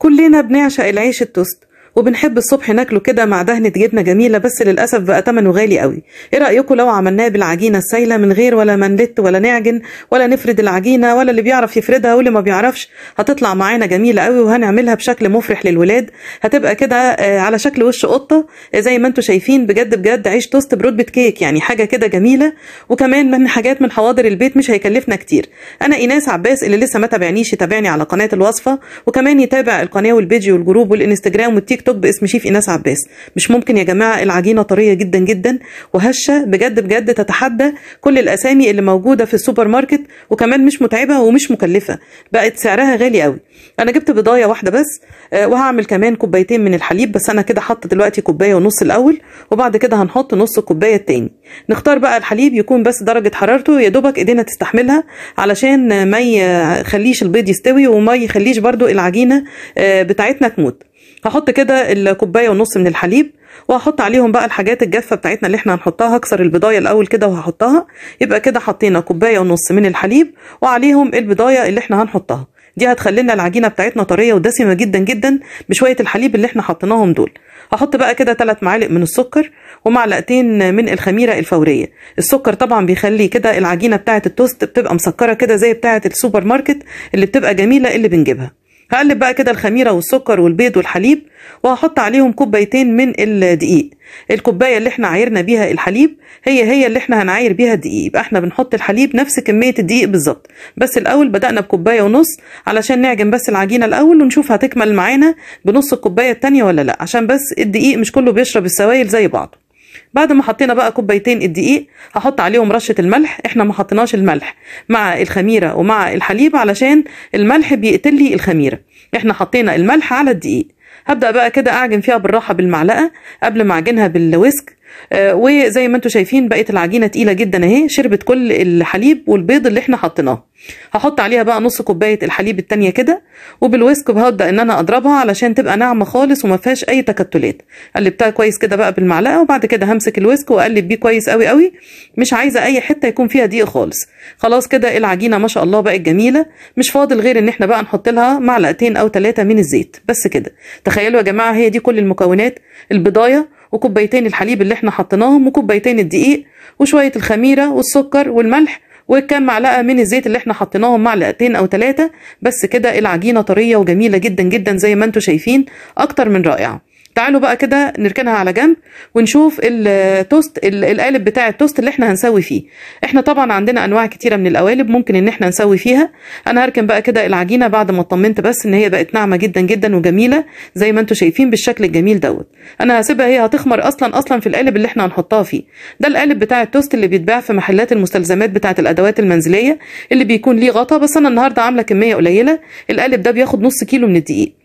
كلنا بنعشق العيش التوست وبنحب الصبح ناكله كده مع دهنة جبنة جميلة بس للأسف بقى تمنه غالي قوي ايه رأيكم لو عملناه بالعجينة السايلة من غير ولا منلت ولا نعجن ولا نفرد العجينة ولا اللي بيعرف يفردها واللي ما بيعرفش هتطلع معانا جميلة قوي وهنعملها بشكل مفرح للولاد هتبقى كده آه، على شكل وش قطة آه، زي ما انتم شايفين بجد بجد عيش توست برتبة كيك يعني حاجة كده جميلة وكمان من حاجات من حواضر البيت مش هيكلفنا كتير انا ايناس عباس اللي لسه ما تابعنيش يتابعني على قناة الوصفة وكمان يتابع القناة والفيديو والجروب والانستجرام والتيك تيك توك باسم شيف ايناس عباس مش ممكن يا جماعه العجينه طريه جدا جدا وهشه بجد بجد تتحدى كل الاسامي اللي موجوده في السوبر ماركت وكمان مش متعبه ومش مكلفه بقت سعرها غالي قوي انا جبت بضايه واحده بس آه، وهعمل كمان كوبايتين من الحليب بس انا كده حاطه دلوقتي كوبايه ونص الاول وبعد كده هنحط نص الكوبايه الثاني نختار بقى الحليب يكون بس درجه حرارته يا دوبك ايدينا تستحملها علشان ما يخليش البيض يستوي وما يخليش برده العجينه آه، بتاعتنا تموت هحط كده الكوبايه ونص من الحليب وهحط عليهم بقى الحاجات الجافه بتاعتنا اللي احنا هنحطها هكسر البضايه الاول كده وهحطها يبقى كده حطينا كوبايه ونص من الحليب وعليهم البضايه اللي احنا هنحطها دي هتخلينا العجينه بتاعتنا طريه ودسمه جدا جدا بشويه الحليب اللي احنا حطيناهم دول هحط بقى كده 3 معالق من السكر ومعلقتين من الخميره الفوريه السكر طبعا بيخلي كده العجينه بتاعه التوست بتبقى مسكره كده زي بتاعه السوبر ماركت اللي بتبقى جميله اللي بنجيبها هقلب بقى كده الخميرة والسكر والبيض والحليب وهحط عليهم كوبايتين من الدقيق الكوباية اللي احنا عايرنا بيها الحليب هي هي اللي احنا هنعاير بيها الدقيق يبقى احنا بنحط الحليب نفس كمية الدقيق بالظبط بس الأول بدأنا بكوباية ونص علشان نعجن بس العجينة الأول ونشوف هتكمل معانا بنص الكوباية التانية ولا لأ عشان بس الدقيق مش كله بيشرب السوائل زي بعضه بعد ما حطينا بقى كوبايتين الدقيق هحط عليهم رشه الملح احنا ما حطيناش الملح مع الخميره ومع الحليب علشان الملح بيقتل لي الخميره احنا حطينا الملح على الدقيق هبدا بقى كده اعجن فيها بالراحه بالمعلقه قبل ما اعجنها بالويسك آه، وزي ما انتم شايفين بقت العجينه تقيله جدا اهي شربت كل الحليب والبيض اللي احنا حطيناه هحط عليها بقى نص كوبايه الحليب التانية كده وبالويسك هبدا ان انا اضربها علشان تبقى ناعمه خالص وما فيهاش اي تكتلات قلبتها كويس كده بقى بالمعلقه وبعد كده همسك الويسك واقلب بيه كويس قوي قوي مش عايزه اي حته يكون فيها دقيق خالص خلاص كده العجينه ما شاء الله بقت جميله مش فاضل غير ان احنا بقى نحط لها معلقتين او ثلاثه من الزيت بس كده تخيلوا يا جماعه هي دي كل المكونات البضايه وكوبايتين الحليب اللي احنا حطيناهم وكوبايتين الدقيق وشويه الخميره والسكر والملح وكام معلقه من الزيت اللي احنا حطيناهم معلقتين او ثلاثه بس كده العجينه طريه وجميله جدا جدا زي ما انتم شايفين اكتر من رائعه تعالوا بقى كده نركنها على جنب ونشوف التوست القالب بتاع التوست اللي احنا هنسوي فيه احنا طبعا عندنا انواع كتيره من القوالب ممكن ان احنا نسوي فيها انا هركن بقى كده العجينه بعد ما اطمنت بس ان هي بقت ناعمه جدا جدا وجميله زي ما انتم شايفين بالشكل الجميل دوت انا هسيبها هي هتخمر اصلا اصلا في القالب اللي احنا هنحطها فيه ده القالب بتاع التوست اللي بيتباع في محلات المستلزمات بتاعه الادوات المنزليه اللي بيكون ليه غطا بس انا النهارده عامله كميه قليله القالب ده بياخد نص كيلو من الدقيق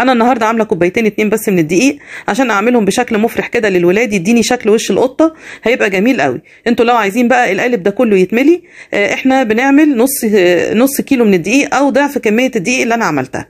انا النهارده عامله كوبايتين اتنين بس من الدقيق عشان اعملهم بشكل مفرح كده للولاد يديني شكل وش القطه هيبقى جميل قوي انتوا لو عايزين بقى القالب ده كله يتملي آه، احنا بنعمل نص آه، نص كيلو من الدقيق او ضعف كميه الدقيق اللي انا عملتها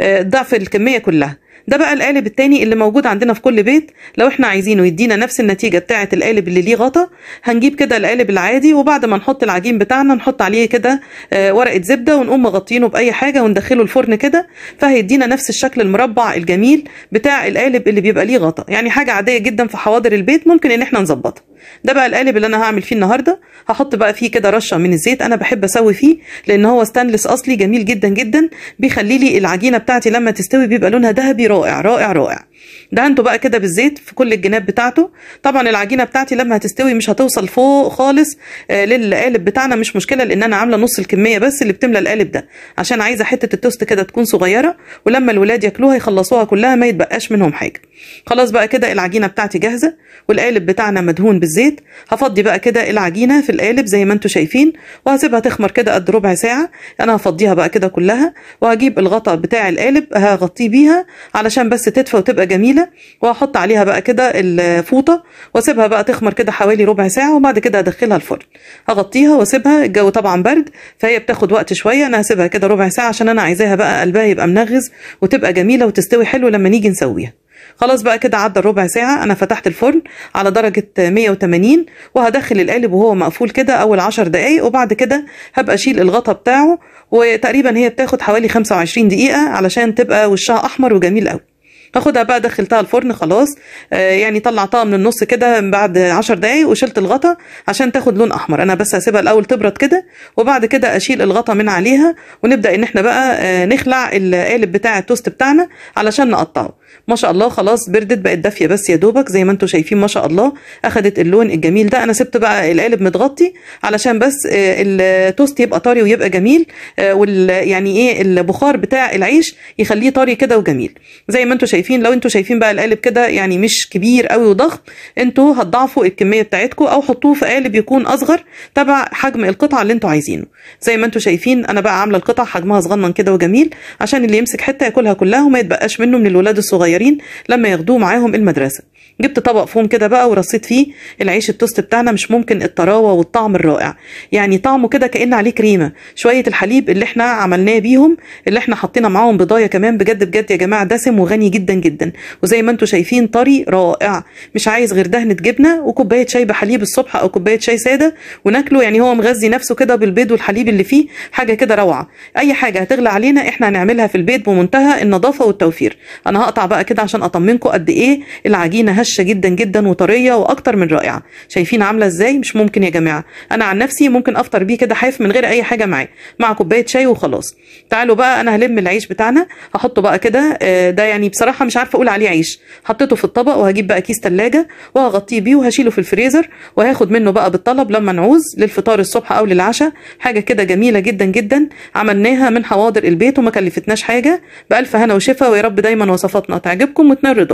آه، ضعف الكميه كلها ده بقى القالب التاني اللي موجود عندنا في كل بيت لو احنا عايزينه يدينا نفس النتيجة بتاعة القالب اللي ليه غطا هنجيب كده القالب العادي وبعد ما نحط العجين بتاعنا نحط عليه كده آه، ورقة زبدة ونقوم مغطينه بأي حاجة وندخله الفرن كده فهيدينا نفس الشكل المربع الجميل بتاع القالب اللي بيبقى ليه غطا يعني حاجة عادية جدا في حواضر البيت ممكن ان احنا نظبطها ده بقى القالب اللي انا هعمل فيه النهارده هحط بقى فيه كده رشه من الزيت انا بحب اسوي فيه لان هو ستانلس اصلي جميل جدا جدا بيخلي لي العجينه بتاعتي لما تستوي بيبقى لونها ذهبي ろうやろうやろうや。دهنته بقى كده بالزيت في كل الجناب بتاعته طبعا العجينه بتاعتي لما هتستوي مش هتوصل فوق خالص آه، للقالب بتاعنا مش مشكله لان انا عامله نص الكميه بس اللي بتملى القالب ده عشان عايزه حته التوست كده تكون صغيره ولما الولاد ياكلوها يخلصوها كلها ما يتبقاش منهم حاجه خلاص بقى كده العجينه بتاعتي جاهزه والقالب بتاعنا مدهون بالزيت هفضي بقى كده العجينه في القالب زي ما انتم شايفين وهسيبها تخمر كده قد ربع ساعه انا هفضيها بقى كده كلها وهجيب الغطاء بتاع القالب هغطيه بيها علشان بس تدفى وتبقى جميله وهحط عليها بقى كده الفوطه واسيبها بقى تخمر كده حوالي ربع ساعه وبعد كده هدخلها الفرن هغطيها واسيبها الجو طبعا برد فهي بتاخد وقت شويه انا هسيبها كده ربع ساعه عشان انا عايزاها بقى قلبها يبقى منغز وتبقى جميله وتستوي حلو لما نيجي نسويها خلاص بقى كده عدى الربع ساعة أنا فتحت الفرن على درجة 180 وهدخل القالب وهو مقفول كده أول 10 دقايق وبعد كده هبقى أشيل الغطا بتاعه وتقريبا هي بتاخد حوالي 25 دقيقة علشان تبقى وشها أحمر وجميل قوي هاخدها بقى دخلتها الفرن خلاص آه، يعني طلعتها من النص كده بعد 10 دقايق وشلت الغطا عشان تاخد لون احمر انا بس هسيبها الاول تبرد كده وبعد كده اشيل الغطا من عليها ونبدا ان احنا بقى آه، نخلع القالب بتاع التوست بتاعنا علشان نقطعه ما شاء الله خلاص بردت بقت دافيه بس يا دوبك زي ما انتم شايفين ما شاء الله اخدت اللون الجميل ده انا سبت بقى القالب متغطي علشان بس آه، التوست يبقى طري ويبقى جميل آه، وال يعني ايه البخار بتاع العيش يخليه طري كده وجميل زي ما انتم شايفين لو انتم شايفين بقى القالب كده يعني مش كبير قوي وضخم انتم هتضاعفوا الكميه بتاعتكم او حطوه في قالب يكون اصغر تبع حجم القطعه اللي انتم عايزينه زي ما انتم شايفين انا بقى عامله القطعه حجمها صغنن كده وجميل عشان اللي يمسك حته ياكلها كلها وما يتبقاش منه من الولاد الصغيرين الصغيرين لما ياخدوه معاهم المدرسه جبت طبق فوم كده بقى ورصيت فيه العيش التوست بتاعنا مش ممكن الطراوه والطعم الرائع يعني طعمه كده كان عليه كريمه شويه الحليب اللي احنا عملناه بيهم اللي احنا حطينا معاهم بضايه كمان بجد بجد يا جماعه دسم وغني جدا جدا وزي ما انتم شايفين طري رائع مش عايز غير دهنه جبنه وكوبايه شاي بحليب الصبح او كوبايه شاي ساده وناكله يعني هو مغذي نفسه كده بالبيض والحليب اللي فيه حاجه كده روعه اي حاجه هتغلى علينا احنا هنعملها في البيت بمنتهى النظافه والتوفير انا هقطع بقى كده عشان اطمنكم قد ايه العجينه هشه جدا جدا وطريه واكتر من رائعه شايفين عامله ازاي مش ممكن يا جماعه انا عن نفسي ممكن افطر بيه كده حاف من غير اي حاجه معاه مع كوبايه شاي وخلاص تعالوا بقى انا هلم العيش بتاعنا هحطه بقى كده آه، ده يعني بصراحه مش عارفه اقول عليه عيش حطيته في الطبق وهجيب بقى كيس ثلاجه وهغطيه بيه وهشيله في الفريزر وهاخد منه بقى بالطلب لما نعوز للفطار الصبح او للعشاء حاجه كده جميله جدا جدا عملناها من حواضر البيت وما كلفتناش حاجه بالف هنا وشفا ويا رب دايما وصفاتنا تعجبكم وتنال